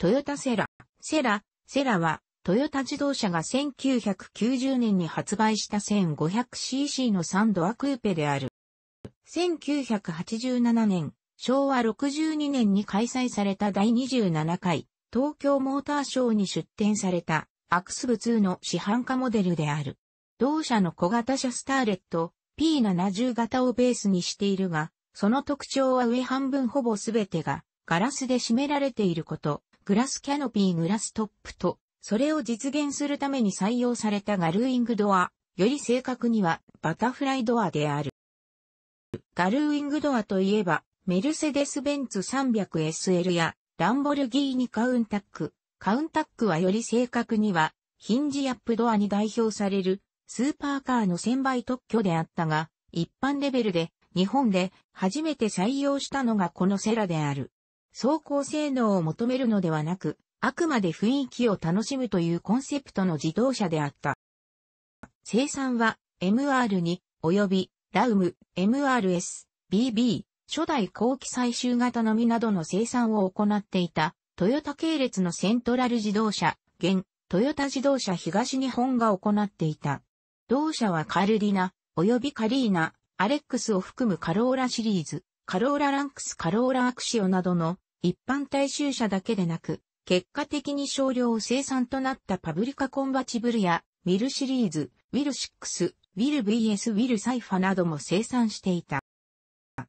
トヨタセラ。セラ、セラは、トヨタ自動車が1990年に発売した 1500cc のサンドアクーペである。1987年、昭和62年に開催された第27回東京モーターショーに出展されたアクスブ2の市販化モデルである。同社の小型車スターレット P70 型をベースにしているが、その特徴は上半分ほぼすべてがガラスで締められていること。グラスキャノピーグラストップと、それを実現するために採用されたガルーイングドア、より正確にはバタフライドアである。ガルーイングドアといえば、メルセデス・ベンツ 300SL やランボルギーニカウンタック。カウンタックはより正確にはヒンジアップドアに代表されるスーパーカーの1000倍特許であったが、一般レベルで日本で初めて採用したのがこのセラである。走行性能を求めるのではなく、あくまで雰囲気を楽しむというコンセプトの自動車であった。生産は MR2 及びラウム MRS、BB、初代後期最終型のみなどの生産を行っていたトヨタ系列のセントラル自動車、現トヨタ自動車東日本が行っていた。同社はカルディナ、及びカリーナ、アレックスを含むカローラシリーズ、カローラランクスカローラアクシオなどの一般大衆車だけでなく、結果的に少量生産となったパブリカコンバチブルや、ウィルシリーズ、ウィル6、ウィル VS ウィルサイファなども生産していた。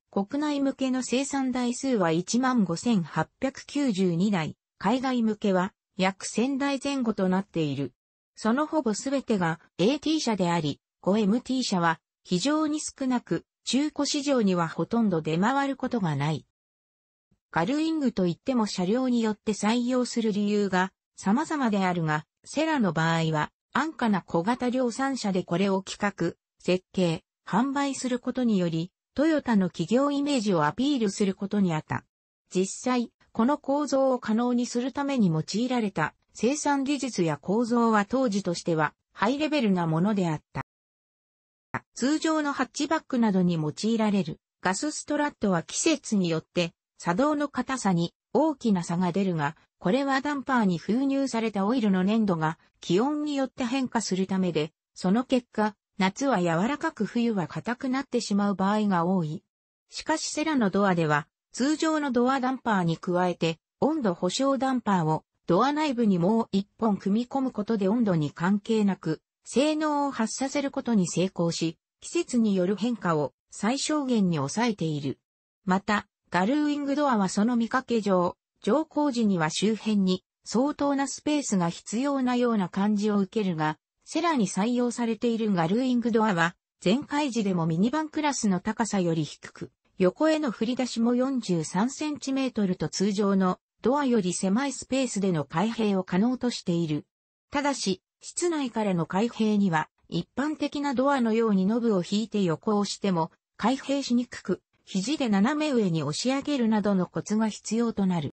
国内向けの生産台数は15,892台、海外向けは約1000台前後となっている。そのほぼすべてが AT 車であり、5MT 車は非常に少なく、中古市場にはほとんど出回ることがない。ガルイングといっても車両によって採用する理由が様々であるが、セラの場合は安価な小型量産車でこれを企画、設計、販売することにより、トヨタの企業イメージをアピールすることにあった。実際、この構造を可能にするために用いられた生産技術や構造は当時としてはハイレベルなものであった。通常のハッチバックなどに用いられるガスストラットは季節によって作動の硬さに大きな差が出るが、これはダンパーに封入されたオイルの粘度が気温によって変化するためで、その結果、夏は柔らかく冬は硬くなってしまう場合が多い。しかしセラのドアでは、通常のドアダンパーに加えて、温度保証ダンパーをドア内部にもう一本組み込むことで温度に関係なく、性能を発させることに成功し、季節による変化を最小限に抑えている。また、ガルーイングドアはその見かけ上、乗降時には周辺に相当なスペースが必要なような感じを受けるが、セラに採用されているガルーイングドアは、前回時でもミニバンクラスの高さより低く、横への振り出しも 43cm と通常のドアより狭いスペースでの開閉を可能としている。ただし、室内からの開閉には一般的なドアのようにノブを引いて横をしても開閉しにくく、肘で斜め上に押し上げるなどのコツが必要となる。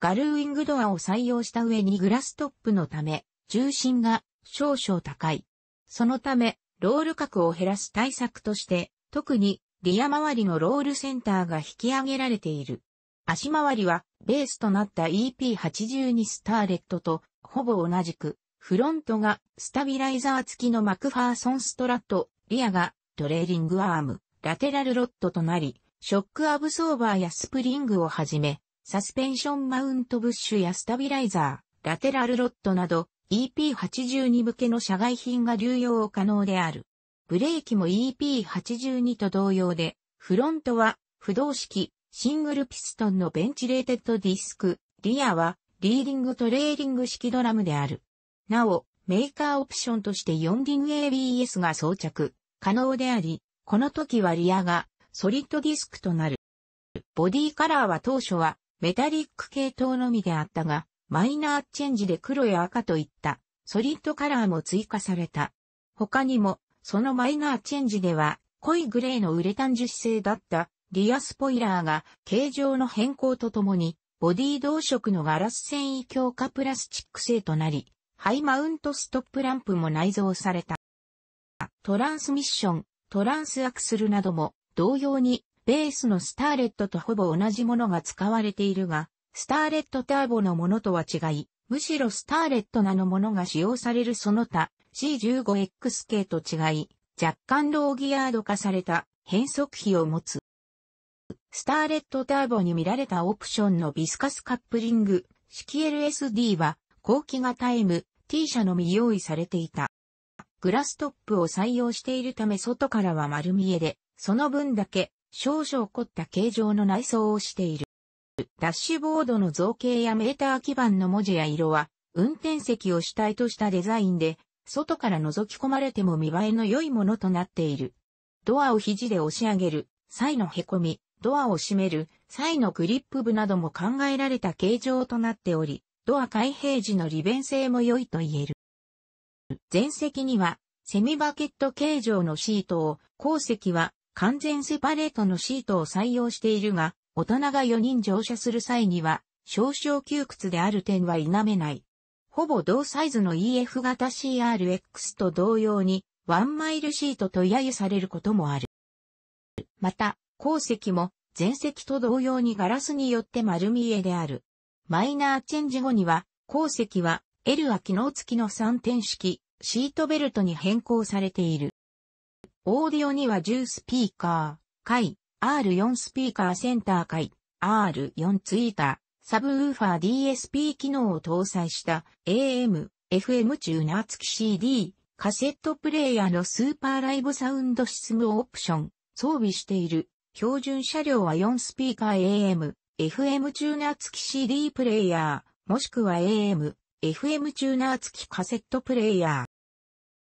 ガルーイングドアを採用した上にグラストップのため、重心が少々高い。そのため、ロール角を減らす対策として、特にリア周りのロールセンターが引き上げられている。足回りはベースとなった EP82 スターレットとほぼ同じくフロントがスタビライザー付きのマクファーソンストラット、リアがトレーリングアーム、ラテラルロッドとなり、ショックアブソーバーやスプリングをはじめ、サスペンションマウントブッシュやスタビライザー、ラテラルロッドなど EP82 向けの社外品が流用可能である。ブレーキも EP82 と同様で、フロントは不動式シングルピストンのベンチレーテッドディスク、リアはリーディングトレーリング式ドラムである。なお、メーカーオプションとして4輪 ABS が装着可能であり、この時はリアがソリッドディスクとなる。ボディカラーは当初はメタリック系統のみであったが、マイナーチェンジで黒や赤といったソリッドカラーも追加された。他にも、そのマイナーチェンジでは濃いグレーのウレタン樹脂製だったリアスポイラーが形状の変更とともにボディ同色のガラス繊維強化プラスチック製となり、ハイマウントストップランプも内蔵された。トランスミッション、トランスアクスルなども同様にベースのスターレットとほぼ同じものが使われているが、スターレットターボのものとは違い、むしろスターレットなのものが使用されるその他 C15X 系と違い、若干ローギアード化された変速比を持つ。スターレットターボに見られたオプションのビスカスカップリング、式 LSD は後期がタイム T 社のみ用意されていた。グラストップを採用しているため外からは丸見えで、その分だけ少々凝った形状の内装をしている。ダッシュボードの造形やメーター基板の文字や色は、運転席を主体としたデザインで、外から覗き込まれても見栄えの良いものとなっている。ドアを肘で押し上げる、際の凹み、ドアを閉める、際のグリップ部なども考えられた形状となっており、ドア開閉時の利便性も良いと言える。前席にはセミバケット形状のシートを、後席は完全セパレートのシートを採用しているが、大人が4人乗車する際には、少々窮屈である点は否めない。ほぼ同サイズの EF 型 CRX と同様に、ワンマイルシートと揶揄されることもある。また、後席も、前席と同様にガラスによって丸見えである。マイナーチェンジ後には、鉱石は L は機能付きの3点式、シートベルトに変更されている。オーディオには10スピーカー、回、R4 スピーカーセンター回、R4 ツイーター、サブウーファー DSP 機能を搭載した AM、FM チューナー付き CD、カセットプレイヤーのスーパーライブサウンドシスムオプション、装備している。標準車両は4スピーカー AM、FM チューナー付き CD プレイヤー、もしくは AM、FM チューナー付きカセットプレイヤ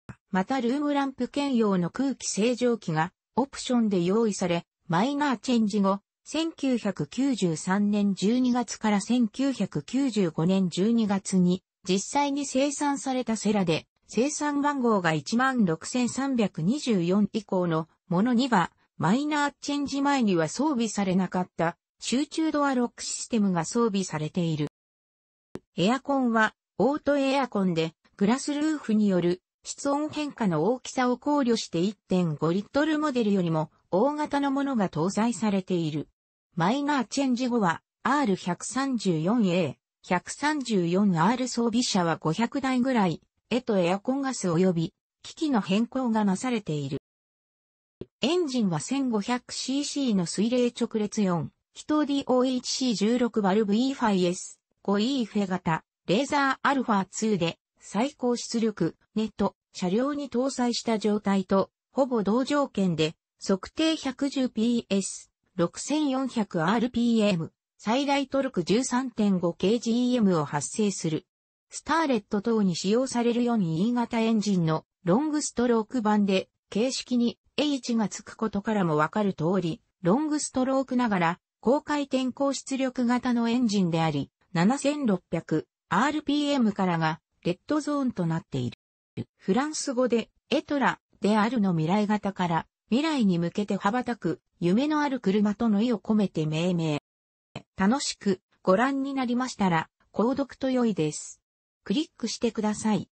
ー。またルームランプ兼用の空気清浄機がオプションで用意され、マイナーチェンジ後、1993年12月から1995年12月に実際に生産されたセラで生産番号が16,324以降のものにはマイナーチェンジ前には装備されなかった集中ドアロックシステムが装備されている。エアコンは、オートエアコンで、グラスルーフによる室温変化の大きさを考慮して1.5リットルモデルよりも大型のものが搭載されている。マイナーチェンジ後は R134A、134R 装備車は500台ぐらい、へとエアコンガス及び機器の変更がなされている。エンジンは 1500cc の水冷直列4、人 DOHC16 バルブ E 5 S5E フェ型、レーザーアルファ2で最高出力、ネット、車両に搭載した状態と、ほぼ同条件で、測定 110PS6400rpm、最大トルク 13.5kgm を発生する。スターレット等に使用されるように E 型エンジンのロングストローク版で、形式に H がつくことからもわかる通り、ロングストロークながら高回転高出力型のエンジンであり、7600rpm からがレッドゾーンとなっている。フランス語でエトラであるの未来型から未来に向けて羽ばたく夢のある車との意を込めて命名。楽しくご覧になりましたら購読と良いです。クリックしてください。